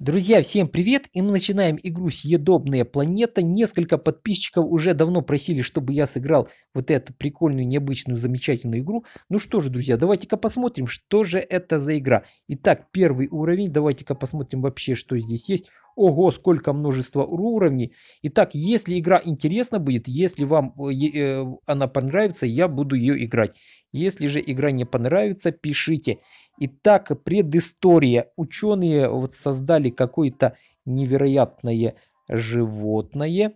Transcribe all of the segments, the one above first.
Друзья, всем привет! И мы начинаем игру «Съедобная планета». Несколько подписчиков уже давно просили, чтобы я сыграл вот эту прикольную, необычную, замечательную игру. Ну что же, друзья, давайте-ка посмотрим, что же это за игра. Итак, первый уровень. Давайте-ка посмотрим вообще, что здесь есть ого, сколько множества уровней. Итак, если игра интересна будет, если вам э, э, она понравится, я буду ее играть. Если же игра не понравится, пишите. Итак, предыстория. Ученые вот создали какое-то невероятное животное.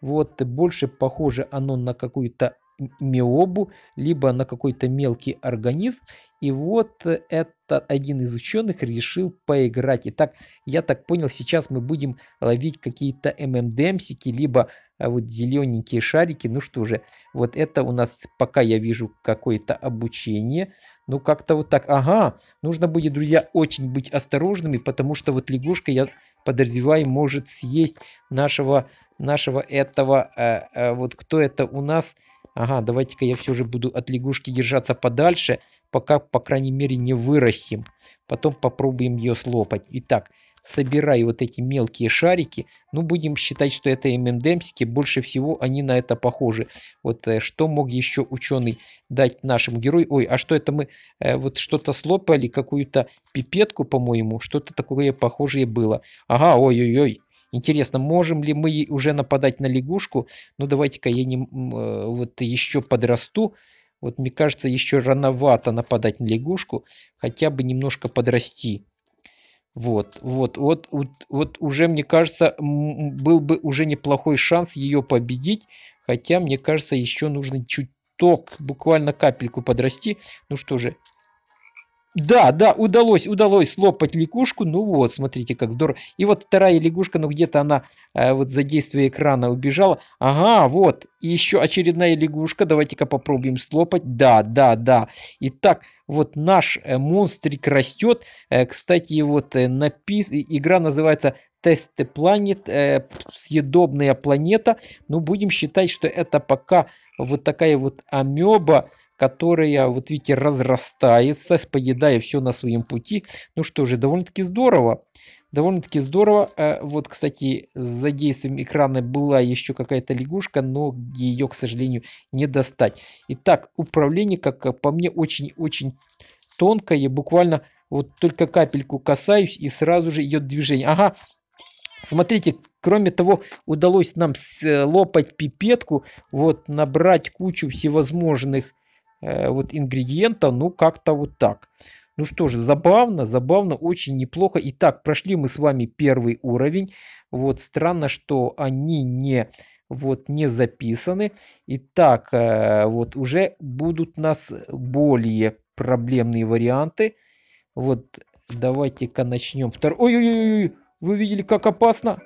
Вот, больше похоже оно на какую-то миобу, либо на какой-то мелкий организм. И вот э, это один из ученых решил поиграть. Итак, я так понял, сейчас мы будем ловить какие-то ММДМсики, либо а, вот зелененькие шарики. Ну что же, вот это у нас пока я вижу какое-то обучение. Ну как-то вот так. Ага, нужно будет, друзья, очень быть осторожными, потому что вот лягушка, я подозреваю, может съесть нашего, нашего этого, э, э, вот кто это у нас, Ага, давайте-ка я все же буду от лягушки держаться подальше, пока, по крайней мере, не вырастим. Потом попробуем ее слопать. Итак, собираю вот эти мелкие шарики. Ну, будем считать, что это ММДМсики. Больше всего они на это похожи. Вот э, что мог еще ученый дать нашим героям? Ой, а что это мы э, вот что-то слопали, какую-то пипетку, по-моему. Что-то такое похожее было. Ага, ой-ой-ой. Интересно, можем ли мы уже нападать на лягушку? Ну, давайте-ка я не, э, вот еще подрасту. Вот мне кажется, еще рановато нападать на лягушку, хотя бы немножко подрасти. Вот, вот, вот, вот, вот уже, мне кажется, был бы уже неплохой шанс ее победить, хотя, мне кажется, еще нужно чуток, буквально капельку подрасти. Ну что же, да, да, удалось, удалось слопать лягушку. Ну вот, смотрите, как здорово. И вот вторая лягушка, ну где-то она э, вот за действие экрана убежала. Ага, вот, и еще очередная лягушка. Давайте-ка попробуем слопать. Да, да, да. Итак, вот наш э, монстрик растет. Э, кстати, вот э, напис... игра называется тесты планет, э, съедобная планета. Ну, будем считать, что это пока вот такая вот амеба которая, вот видите, разрастается, поедая все на своем пути. Ну что же, довольно-таки здорово. Довольно-таки здорово. Э, вот, кстати, за действием экрана была еще какая-то лягушка, но ее, к сожалению, не достать. Итак, управление, как по мне, очень-очень тонкое. Буквально вот только капельку касаюсь и сразу же идет движение. Ага, смотрите, кроме того, удалось нам э, лопать пипетку, вот набрать кучу всевозможных Э, вот ингредиента, ну как-то вот так. Ну что же, забавно, забавно, очень неплохо. Итак, прошли мы с вами первый уровень. Вот странно, что они не вот не записаны. Итак, э, вот уже будут у нас более проблемные варианты. Вот давайте-ка начнем. второй. Ой-ой-ой, вы видели, как опасно?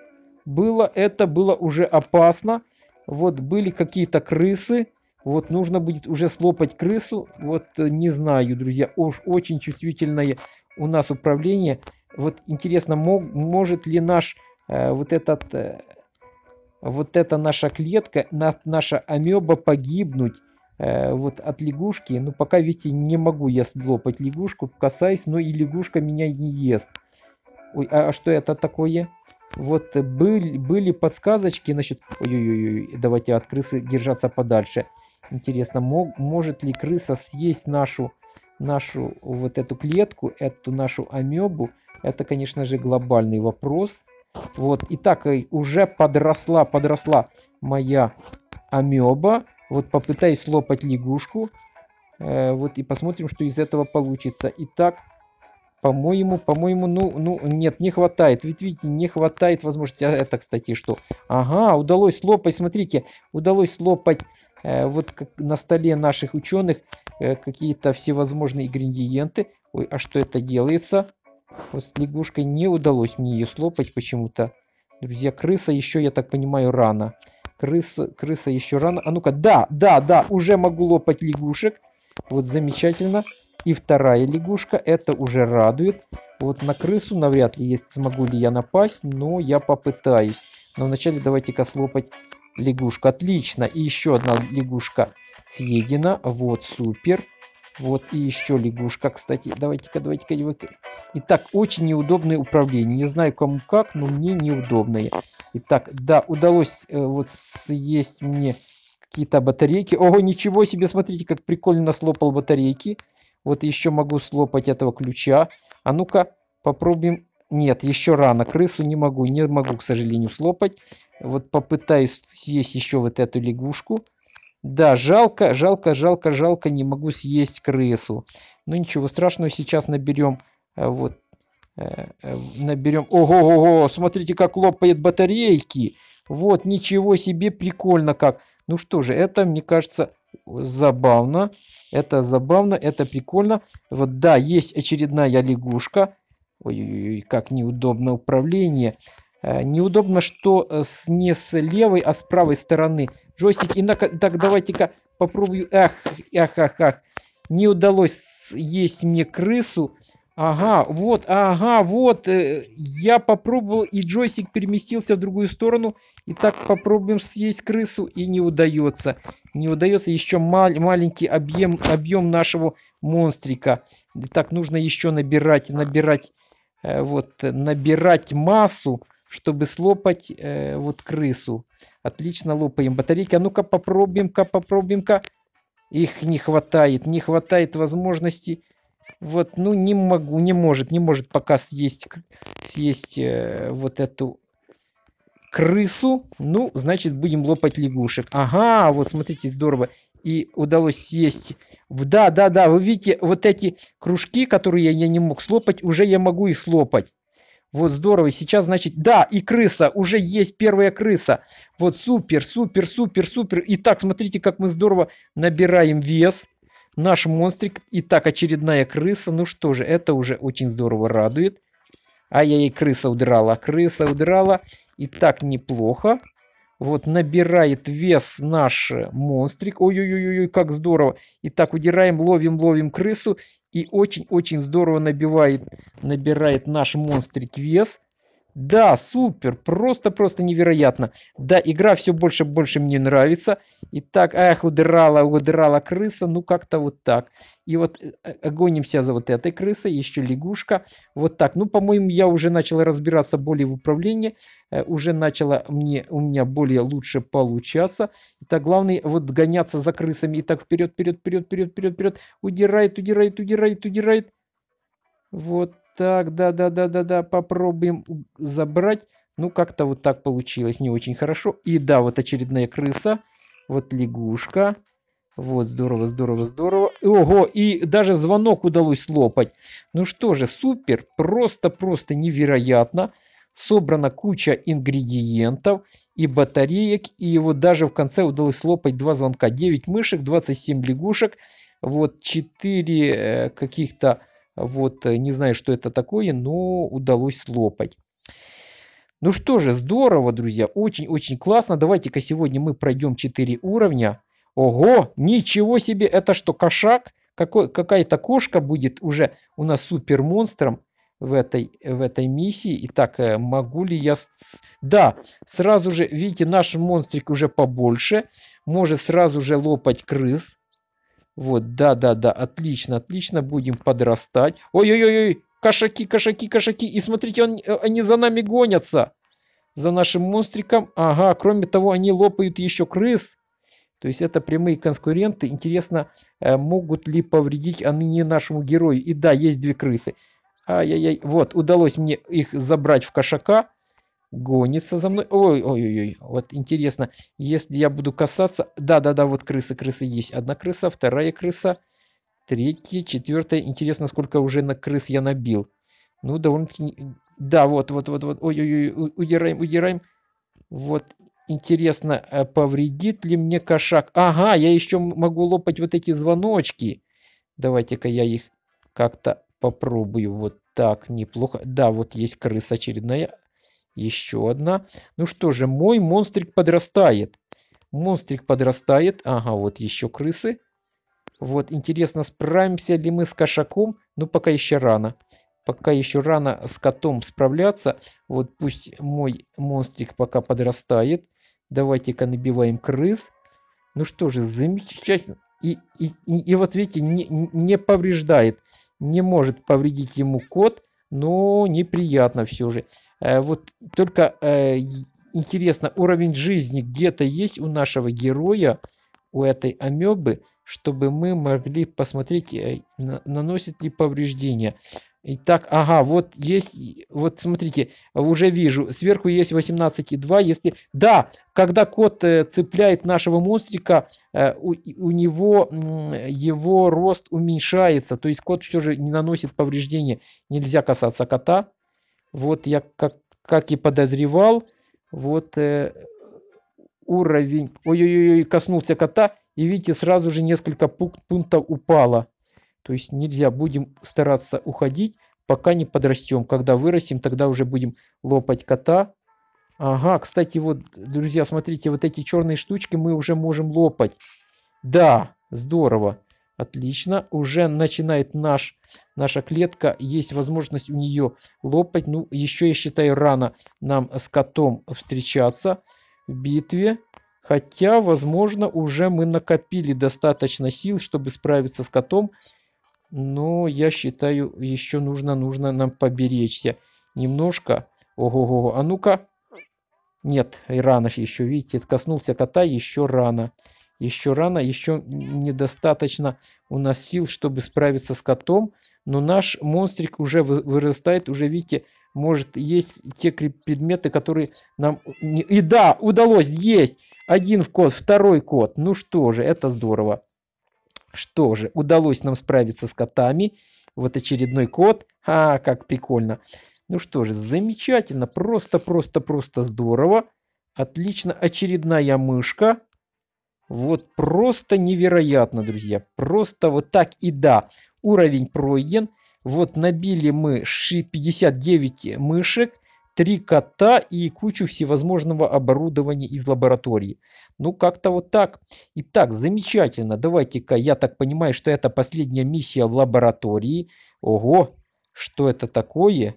Было это, было уже опасно. Вот были какие-то крысы. Вот нужно будет уже слопать крысу. Вот э, не знаю, друзья, уж очень чувствительное у нас управление. Вот интересно, мог, может ли наш э, вот этот э, вот эта наша клетка, наша амеба погибнуть э, вот от лягушки. Ну пока, видите, не могу я слопать лягушку, касаюсь, но и лягушка меня не ест. Ой, а, а что это такое? Вот были, были подсказочки, значит, ой-ой-ой, давайте от крысы держаться подальше. Интересно, мог, может ли крыса съесть нашу, нашу вот эту клетку, эту нашу амебу? Это, конечно же, глобальный вопрос. Вот, и так э, уже подросла, подросла моя амеба. Вот попытаюсь лопать лягушку. Э, вот и посмотрим, что из этого получится. Итак, по-моему, по-моему, ну, ну, нет, не хватает. Ведь, видите, не хватает возможности. А это, кстати, что? Ага, удалось лопать, смотрите, удалось лопать Э, вот на столе наших ученых э, какие-то всевозможные ингредиенты. Ой, а что это делается? Вот с лягушкой не удалось мне ее слопать почему-то. Друзья, крыса еще, я так понимаю, рано. Крыса, крыса еще рано. А ну-ка, да, да, да, уже могу лопать лягушек. Вот замечательно. И вторая лягушка, это уже радует. Вот на крысу навряд ли есть, смогу ли я напасть, но я попытаюсь. Но вначале давайте-ка слопать лягушка, отлично. И еще одна лягушка съедена. Вот, супер. Вот, и еще лягушка, кстати. Давайте-ка, давайте-ка, давайте Итак, очень неудобное управление. Не знаю, кому как, но мне неудобное. Итак, да, удалось э, вот съесть мне какие-то батарейки. Ого, ничего себе, смотрите, как прикольно слопал батарейки. Вот еще могу слопать этого ключа. А ну-ка, попробуем нет, еще рано. Крысу не могу, не могу, к сожалению, слопать. Вот попытаюсь съесть еще вот эту лягушку. Да, жалко, жалко, жалко, жалко, не могу съесть крысу. Ну ничего страшного, сейчас наберем э, вот э, э, наберем. Ого-го-го, смотрите, как лопает батарейки. Вот, ничего себе, прикольно как. Ну что же, это, мне кажется, забавно. Это забавно, это прикольно. Вот, да, есть очередная лягушка. Ой-ой-ой, как неудобно управление. Э, неудобно, что э, с, не с левой, а с правой стороны джойстик. И на, так, давайте-ка попробую. Ах, ах, ах, ах. Не удалось есть мне крысу. Ага, вот, ага, вот. Э, я попробовал, и джойстик переместился в другую сторону. И так попробуем съесть крысу, и не удается. Не удается еще мал, маленький объем, объем нашего монстрика. Так, нужно еще набирать, набирать Э, вот э, набирать массу, чтобы слопать э, вот крысу. Отлично лопаем батарейки. А ну-ка попробуем-ка, попробуем-ка. Их не хватает, не хватает возможности. Вот, ну не могу, не может, не может пока съесть, съесть э, вот эту крысу. Ну, значит, будем лопать лягушек. Ага, вот смотрите, здорово и удалось съесть. Да, да, да, вы видите, вот эти кружки, которые я не мог слопать, уже я могу и слопать. Вот здорово. Сейчас, значит, да, и крыса, уже есть первая крыса. Вот супер, супер, супер, супер. Итак, смотрите, как мы здорово набираем вес. Наш монстрик. Итак, очередная крыса. Ну что же, это уже очень здорово радует. А я ей крыса удрала, крыса удрала. Итак, неплохо. Вот набирает вес наш э, монстрик. Ой-ой-ой, как здорово. И так удираем, ловим, ловим крысу. И очень-очень здорово набивает, набирает наш монстрик вес. Да, супер, просто-просто невероятно. Да, игра все больше и больше мне нравится. И так, эх, удрала, удрала крыса, ну как-то вот так. И вот э, гонимся за вот этой крысой, еще лягушка. Вот так. Ну, по-моему, я уже начала разбираться более в управлении. Э, уже начала мне, у меня более лучше получаться. Итак, так, главное, вот гоняться за крысами. И так вперед, вперед, вперед, вперед, вперед, вперед. Удирает, удирает, удирает, удирает. Вот так, да-да-да-да-да, попробуем забрать. Ну, как-то вот так получилось, не очень хорошо. И да, вот очередная крыса. Вот лягушка. Вот, здорово, здорово, здорово. Ого, и даже звонок удалось слопать. Ну что же, супер, просто-просто невероятно. Собрана куча ингредиентов и батареек. И вот даже в конце удалось слопать два звонка. 9 мышек, 27 лягушек, вот 4 э, каких-то вот, э, не знаю, что это такое, но удалось слопать. Ну что же, здорово, друзья, очень-очень классно. Давайте-ка сегодня мы пройдем 4 уровня. Ого, ничего себе, это что, кошак? Какая-то кошка будет уже у нас супер монстром в этой, в этой миссии. Итак, э, могу ли я... Да, сразу же, видите, наш монстрик уже побольше. Может сразу же лопать крыс. Вот, да-да-да, отлично, отлично, будем подрастать. Ой-ой-ой, кошаки, кошаки, кошаки, и смотрите, он, э, они за нами гонятся, за нашим монстриком. Ага, кроме того, они лопают еще крыс. То есть это прямые конкуренты. Интересно, э, могут ли повредить они нашему герою. И да, есть две крысы. Ай-яй-яй, вот, удалось мне их забрать в кошака гонится за мной. Ой, ой, ой, Вот интересно, если я буду касаться... Да, да, да, вот крысы, крысы есть. Одна крыса, вторая крыса, третья, четвертая. Интересно, сколько уже на крыс я набил. Ну, довольно-таки... Да, вот, вот, вот, вот. Ой, ой, ой, удираем, удираем. Вот, интересно, э, повредит ли мне кошак? Ага, я еще могу лопать вот эти звоночки. Давайте-ка я их как-то попробую. Вот так, неплохо. Да, вот есть крыса очередная. Еще одна. Ну что же, мой монстрик подрастает. Монстрик подрастает. Ага, вот еще крысы. Вот, интересно, справимся ли мы с кошаком? Ну, пока еще рано. Пока еще рано с котом справляться. Вот пусть мой монстрик пока подрастает. Давайте-ка набиваем крыс. Ну что же, замечательно. И, и, и, и вот видите, не, не повреждает. Не может повредить ему кот, но неприятно все же. Э, вот только э, интересно, уровень жизни где-то есть у нашего героя, у этой амебы, чтобы мы могли посмотреть, э, наносит ли повреждения. Итак, ага, вот есть, вот смотрите, уже вижу, сверху есть 18,2, если, да, когда кот цепляет нашего монстрика, у, у него его рост уменьшается, то есть кот все же не наносит повреждения, нельзя касаться кота, вот я как как и подозревал вот э, уровень ой ой ой коснулся кота и видите сразу же несколько пунктов упало то есть нельзя будем стараться уходить пока не подрастем когда вырастем тогда уже будем лопать кота ага кстати вот друзья смотрите вот эти черные штучки мы уже можем лопать да здорово Отлично. Уже начинает наш, наша клетка. Есть возможность у нее лопать. Ну, еще, я считаю, рано нам с котом встречаться в битве. Хотя, возможно, уже мы накопили достаточно сил, чтобы справиться с котом. Но я считаю, еще нужно, нужно нам поберечься. Немножко. Ого-го. го А ну-ка. Нет, и рано еще, видите, коснулся кота еще рано. Еще рано, еще недостаточно у нас сил, чтобы справиться с котом, но наш монстрик уже вырастает, уже, видите, может есть те предметы, которые нам... И да, удалось, есть! Один код, второй код. Ну что же, это здорово. Что же, удалось нам справиться с котами. Вот очередной код. А, как прикольно. Ну что же, замечательно. Просто, просто, просто здорово. Отлично. Очередная мышка. Вот просто невероятно, друзья. Просто вот так и да. Уровень пройден. Вот набили мы 59 мышек, 3 кота и кучу всевозможного оборудования из лаборатории. Ну, как-то вот так. Итак, замечательно. Давайте-ка, я так понимаю, что это последняя миссия в лаборатории. Ого, что это такое?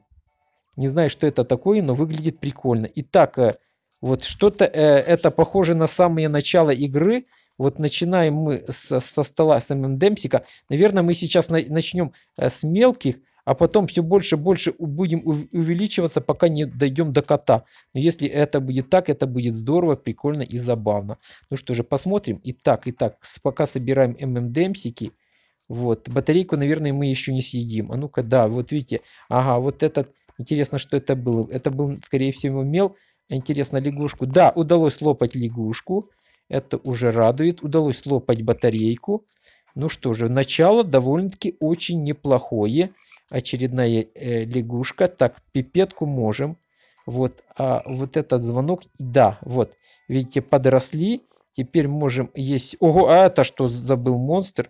Не знаю, что это такое, но выглядит прикольно. Итак, э, вот что-то э, это похоже на самое начало игры. Вот начинаем мы со, со стола, с ММ Демпсика. Наверное, мы сейчас на, начнем э, с мелких, а потом все больше и больше будем увеличиваться, пока не дойдем до кота. Но если это будет так, это будет здорово, прикольно и забавно. Ну что же, посмотрим. Итак, итак, пока собираем ММДМсики. Вот, батарейку, наверное, мы еще не съедим. А ну-ка, да, вот видите. Ага, вот этот, интересно, что это было. Это был, скорее всего, мел. Интересно, лягушку. Да, удалось лопать лягушку. Это уже радует. Удалось лопать батарейку. Ну что же, начало довольно-таки очень неплохое. Очередная э, лягушка. Так, пипетку можем. Вот, а вот этот звонок, да, вот. Видите, подросли. Теперь можем есть... Ого, а это что забыл монстр?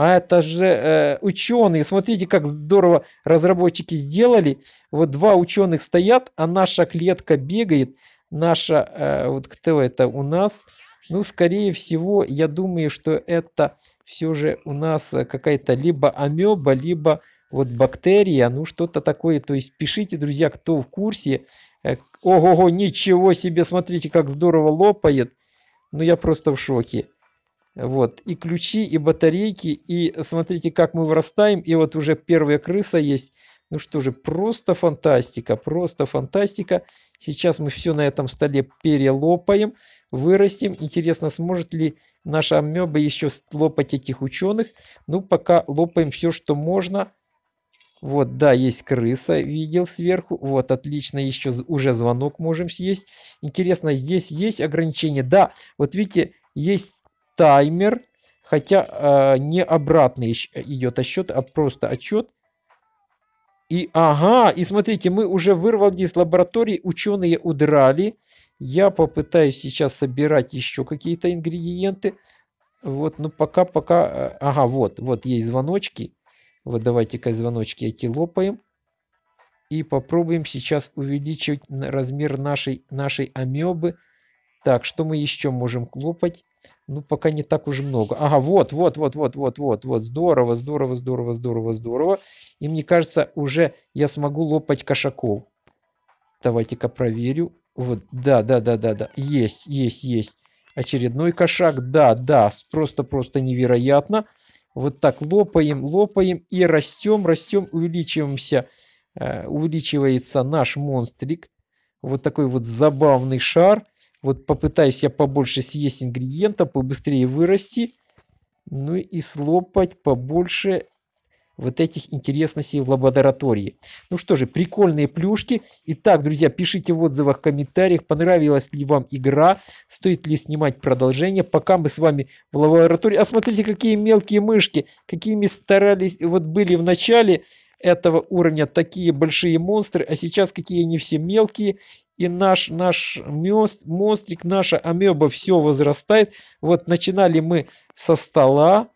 а это же э, ученые. Смотрите, как здорово разработчики сделали. Вот два ученых стоят, а наша клетка бегает. Наша, э, вот кто это у нас? Ну, скорее всего, я думаю, что это все же у нас какая-то либо амеба, либо вот бактерия, ну что-то такое. То есть пишите, друзья, кто в курсе. Э, ого, ничего себе, смотрите, как здорово лопает. Ну, я просто в шоке. Вот, и ключи, и батарейки, и смотрите, как мы вырастаем, и вот уже первая крыса есть. Ну что же, просто фантастика, просто фантастика. Сейчас мы все на этом столе перелопаем, вырастим. Интересно, сможет ли наша амеба еще лопать этих ученых? Ну, пока лопаем все, что можно. Вот, да, есть крыса, видел сверху. Вот, отлично, еще уже звонок можем съесть. Интересно, здесь есть ограничения? Да, вот видите, есть таймер, хотя э, не обратный идет отсчет, а просто отчет. И ага, и смотрите, мы уже вырвали из лаборатории, ученые удрали. Я попытаюсь сейчас собирать еще какие-то ингредиенты. Вот, ну пока, пока, э, ага, вот, вот есть звоночки. Вот давайте-ка звоночки эти лопаем. И попробуем сейчас увеличить размер нашей, нашей амебы. Так, что мы еще можем клопать? Ну, пока не так уж много. Ага, вот, вот, вот, вот, вот, вот, вот. Здорово, здорово, здорово, здорово, здорово. И мне кажется, уже я смогу лопать кошаков. Давайте-ка проверю. Вот, да, да, да, да, да. Есть, есть, есть. Очередной кошак. Да, да, просто-просто невероятно. Вот так лопаем, лопаем и растем, растем, увеличиваемся. Э, увеличивается наш монстрик. Вот такой вот забавный шар. Вот попытаюсь я побольше съесть ингредиента, побыстрее вырасти. Ну и слопать побольше вот этих интересностей в лаборатории. Ну что же, прикольные плюшки. Итак, друзья, пишите в отзывах, в комментариях, понравилась ли вам игра, стоит ли снимать продолжение. Пока мы с вами в лаборатории. А смотрите, какие мелкие мышки, какими старались, вот были в начале этого уровня такие большие монстры, а сейчас какие они все мелкие и наш, наш мост, монстрик, наша амеба все возрастает. Вот начинали мы со стола.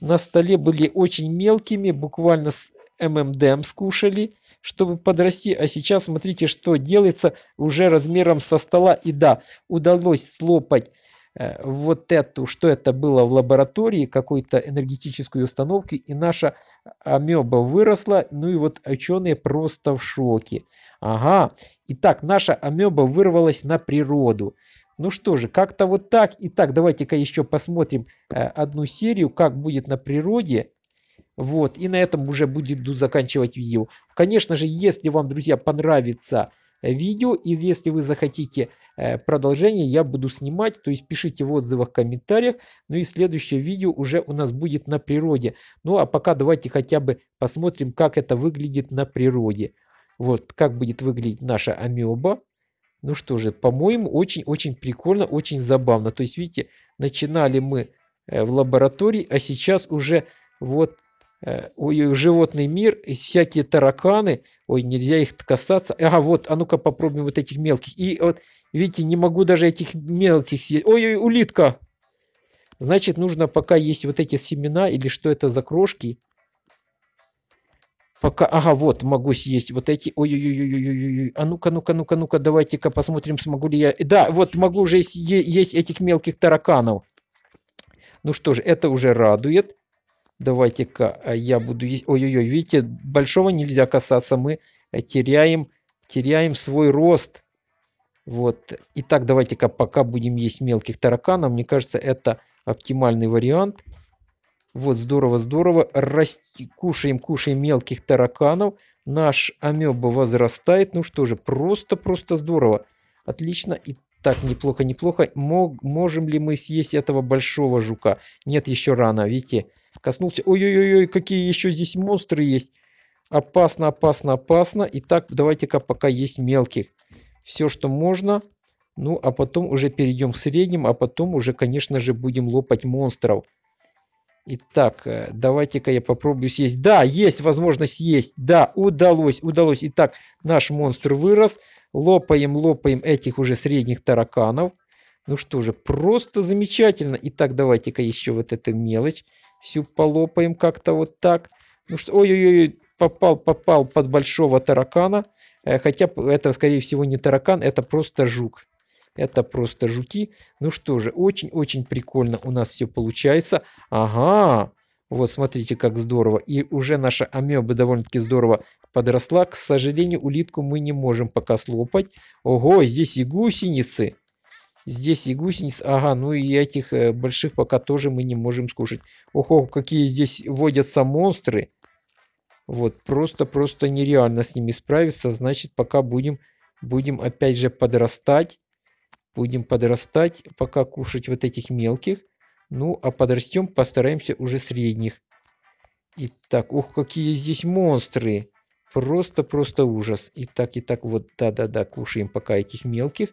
На столе были очень мелкими, буквально с ММДМ скушали, чтобы подрасти. А сейчас смотрите, что делается уже размером со стола. И да, удалось слопать Э, вот эту, что это было в лаборатории, какой-то энергетической установки, и наша амеба выросла, ну и вот ученые просто в шоке. Ага, итак, наша амеба вырвалась на природу. Ну что же, как-то вот так. Итак, давайте-ка еще посмотрим э, одну серию, как будет на природе. Вот, и на этом уже буду заканчивать видео. Конечно же, если вам, друзья, понравится видео. И если вы захотите э, продолжение, я буду снимать. То есть пишите в отзывах, комментариях. Ну и следующее видео уже у нас будет на природе. Ну а пока давайте хотя бы посмотрим, как это выглядит на природе. Вот как будет выглядеть наша амеба. Ну что же, по-моему, очень-очень прикольно, очень забавно. То есть, видите, начинали мы э, в лаборатории, а сейчас уже вот ой, э, животный мир, и всякие тараканы, ой, нельзя их касаться. Ага, вот, а ну-ка попробуем вот этих мелких. И вот, видите, не могу даже этих мелких съесть. Ой, ой, улитка. Значит, нужно пока есть вот эти семена или что это за крошки. Пока, ага, вот, могу съесть вот эти. Ой-ой-ой-ой-ой-ой. А ну-ка, ну-ка, ну-ка, ну-ка, давайте-ка посмотрим, смогу ли я. Э, да, вот, могу уже есть, есть этих мелких тараканов. Ну что же, это уже радует. Давайте-ка а, я буду... Ой-ой-ой, видите, большого нельзя касаться. Мы э, теряем, теряем свой рост. Вот. Итак, давайте-ка пока будем есть мелких тараканов. Мне кажется, это оптимальный вариант. Вот, здорово, здорово. Рас... Кушаем, кушаем мелких тараканов. Наш амеба возрастает. Ну что же, просто-просто здорово. Отлично. И так, неплохо, неплохо. Мог, можем ли мы съесть этого большого жука? Нет, еще рано, видите. Коснулся. Ой-ой-ой, какие еще здесь монстры есть. Опасно, опасно, опасно. Итак, давайте-ка пока есть мелких. Все, что можно. Ну, а потом уже перейдем к средним, а потом уже, конечно же, будем лопать монстров. Итак, э, давайте-ка я попробую съесть. Да, есть возможность съесть. Да, удалось, удалось. Итак, наш монстр вырос. Лопаем, лопаем этих уже средних тараканов. Ну что же, просто замечательно. Итак, давайте-ка еще вот эту мелочь всю полопаем как-то вот так. Ну что, ой-ой-ой, попал, попал под большого таракана. Э, хотя это, скорее всего, не таракан, это просто жук. Это просто жуки. Ну что же, очень-очень прикольно у нас все получается. Ага, вот смотрите, как здорово. И уже наша амеба довольно-таки здорово подросла. К сожалению, улитку мы не можем пока слопать. Ого, здесь и гусеницы. Здесь и гусениц, ага, ну и этих э, больших пока тоже мы не можем скушать. Ого, какие здесь водятся монстры. Вот, просто-просто нереально с ними справиться. Значит, пока будем, будем опять же подрастать. Будем подрастать, пока кушать вот этих мелких. Ну, а подрастем, постараемся уже средних. Итак, ух, какие здесь монстры. Просто-просто ужас. Итак, так, и так, вот, да-да-да, кушаем пока этих мелких.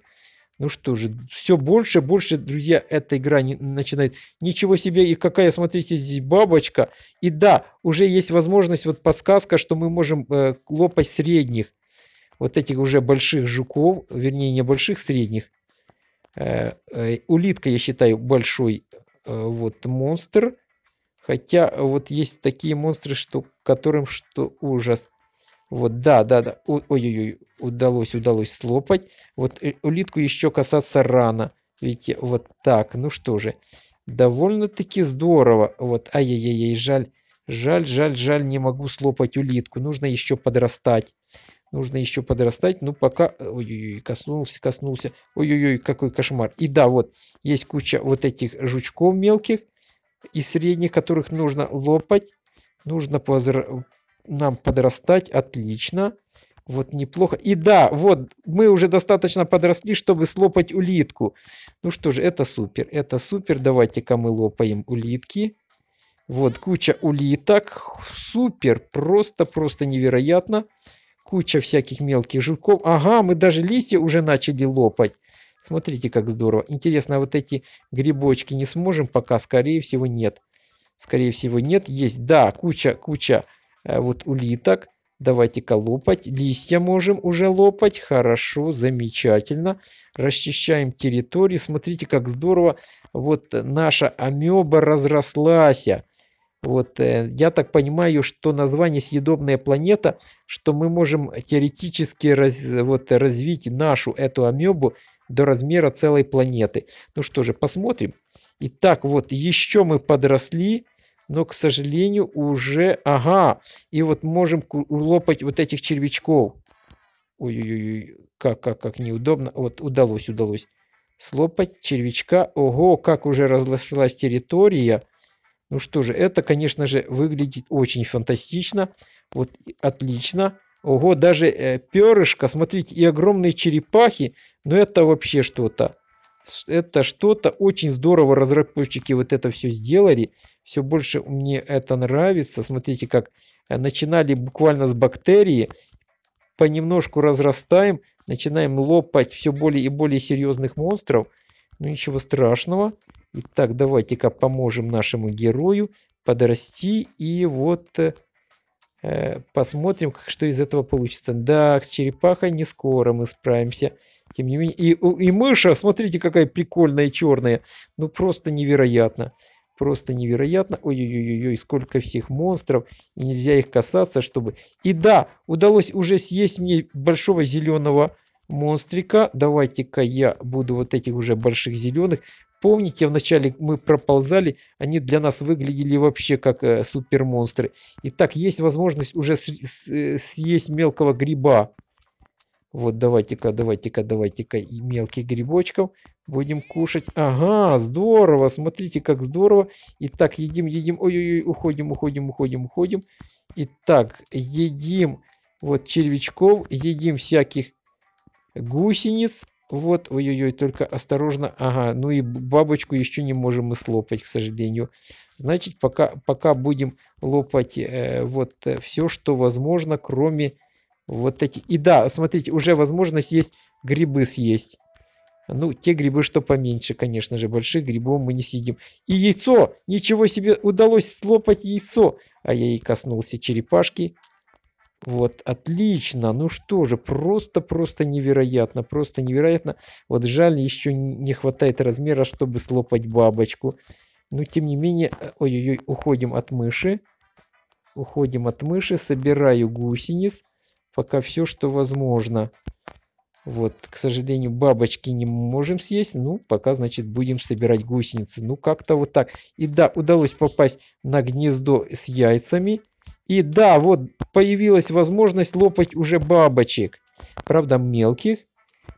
Ну что же, все больше, больше, друзья, эта игра не, начинает. Ничего себе, и какая, смотрите, здесь бабочка. И да, уже есть возможность, вот подсказка, что мы можем э, лопать средних. Вот этих уже больших жуков, вернее, не больших, средних. Э, э, улитка, я считаю, большой Э, вот монстр. Хотя вот есть такие монстры, что которым что ужас. Вот, да, да, да. Ой-ой-ой, удалось, удалось слопать. Вот э, улитку еще касаться рано. Видите, вот так. Ну что же, довольно-таки здорово. Вот, ай-яй-яй, жаль. Жаль, жаль, жаль, не могу слопать улитку. Нужно еще подрастать. Нужно еще подрастать. Ну, пока... Э, ой-ой-ой, коснулся, коснулся. Ой-ой-ой, какой кошмар. И да, вот, есть куча вот этих жучков мелких и средних, которых нужно лопать. Нужно позр... нам подрастать. Отлично. Вот неплохо. И да, вот, мы уже достаточно подросли, чтобы слопать улитку. Ну что же, это супер, это супер. Давайте-ка мы лопаем улитки. Вот, куча улиток. Супер, просто-просто невероятно куча всяких мелких жуков. Ага, мы даже листья уже начали лопать. Смотрите, как здорово. Интересно, а вот эти грибочки не сможем пока? Скорее всего, нет. Скорее всего, нет. Есть, да, куча, куча э, вот улиток. Давайте-ка лопать. Листья можем уже лопать. Хорошо, замечательно. Расчищаем территорию. Смотрите, как здорово. Вот наша амеба разрослась. Вот, э, я так понимаю, что название «Съедобная планета», что мы можем теоретически раз, вот, развить нашу эту амебу до размера целой планеты. Ну что же, посмотрим. Итак, вот еще мы подросли, но, к сожалению, уже... Ага, и вот можем лопать вот этих червячков. Ой-ой-ой, как, как, как неудобно. Вот, удалось, удалось. Слопать червячка. Ого, как уже разрослась территория. Ну что же, это, конечно же, выглядит очень фантастично. Вот отлично. Ого, даже э, перышко, смотрите, и огромные черепахи. Но это вообще что-то. Это что-то очень здорово разработчики вот это все сделали. Все больше мне это нравится. Смотрите, как э, начинали буквально с бактерии. Понемножку разрастаем, начинаем лопать все более и более серьезных монстров. Ну ничего страшного. Итак, давайте-ка поможем нашему герою подрасти и вот э, посмотрим, что из этого получится. Да, с черепахой не скоро мы справимся. Тем не менее, и, и мыша, смотрите, какая прикольная черная. Ну, просто невероятно. Просто невероятно. Ой-ой-ой, сколько всех монстров. И нельзя их касаться, чтобы... И да, удалось уже съесть мне большого зеленого монстрика. Давайте-ка я буду вот этих уже больших зеленых. Помните, вначале мы проползали, они для нас выглядели вообще как э, супермонстры. Итак, есть возможность уже с, с, э, съесть мелкого гриба. Вот, давайте-ка, давайте-ка, давайте-ка и мелких грибочков будем кушать. Ага, здорово, смотрите, как здорово. Итак, едим, едим, ой-ой-ой, уходим, уходим, уходим, уходим. Итак, едим вот червячков, едим всяких гусениц. Вот, ой-ой-ой, только осторожно. Ага, ну и бабочку еще не можем мы слопать, к сожалению. Значит, пока, пока будем лопать э, вот э, все, что возможно, кроме вот этих. И да, смотрите, уже возможность есть грибы съесть. Ну, те грибы, что поменьше, конечно же, больших грибов мы не съедим. И яйцо! Ничего себе, удалось слопать яйцо! А я ей коснулся черепашки. Вот, отлично. Ну что же, просто-просто невероятно, просто невероятно. Вот жаль, еще не хватает размера, чтобы слопать бабочку. Но тем не менее, э, ой-ой-ой, уходим от мыши. Уходим от мыши, собираю гусениц. Пока все, что возможно. Вот, к сожалению, бабочки не можем съесть. Ну, пока, значит, будем собирать гусеницы. Ну, как-то вот так. И да, удалось попасть на гнездо с яйцами. И да, вот появилась возможность лопать уже бабочек. Правда, мелких.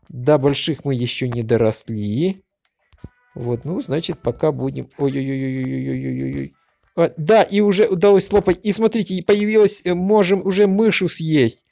До больших мы еще не доросли. Вот, ну, значит, пока будем... Ой-ой-ой-ой-ой-ой-ой-ой. А, да, и уже удалось лопать. И смотрите, появилась... Э, можем уже мышу съесть.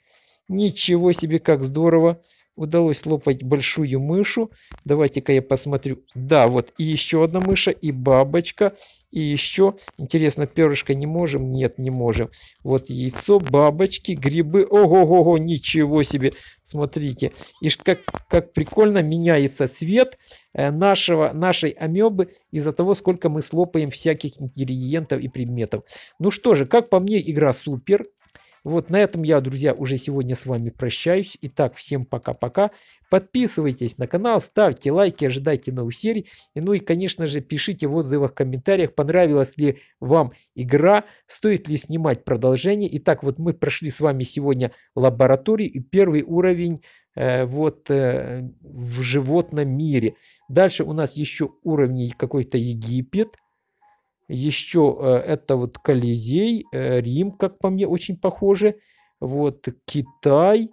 Ничего себе, как здорово. Удалось лопать большую мышу. Давайте-ка я посмотрю. Да, вот и еще одна мыша, и бабочка, и еще, интересно, перышко не можем? Нет, не можем. Вот яйцо, бабочки, грибы. Ого-го-го, ничего себе. Смотрите. И как, как прикольно меняется цвет э, нашего, нашей амебы из-за того, сколько мы слопаем всяких ингредиентов и предметов. Ну что же, как по мне, игра супер. Вот на этом я, друзья, уже сегодня с вами прощаюсь. Итак, всем пока-пока. Подписывайтесь на канал, ставьте лайки, ожидайте новых серий. И, ну и, конечно же, пишите в отзывах, в комментариях, понравилась ли вам игра, стоит ли снимать продолжение. Итак, вот мы прошли с вами сегодня лабораторию и первый уровень э, вот э, в животном мире. Дальше у нас еще уровни какой-то Египет, еще э, это вот Колизей, э, Рим, как по мне, очень похоже. Вот Китай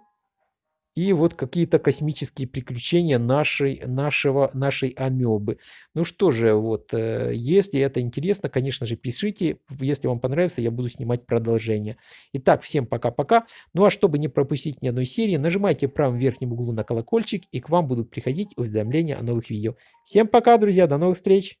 и вот какие-то космические приключения нашей, нашего, нашей амебы. Ну что же, вот, э, если это интересно, конечно же, пишите. Если вам понравится, я буду снимать продолжение. Итак, всем пока-пока. Ну а чтобы не пропустить ни одной серии, нажимайте в правом верхнем углу на колокольчик, и к вам будут приходить уведомления о новых видео. Всем пока, друзья, до новых встреч!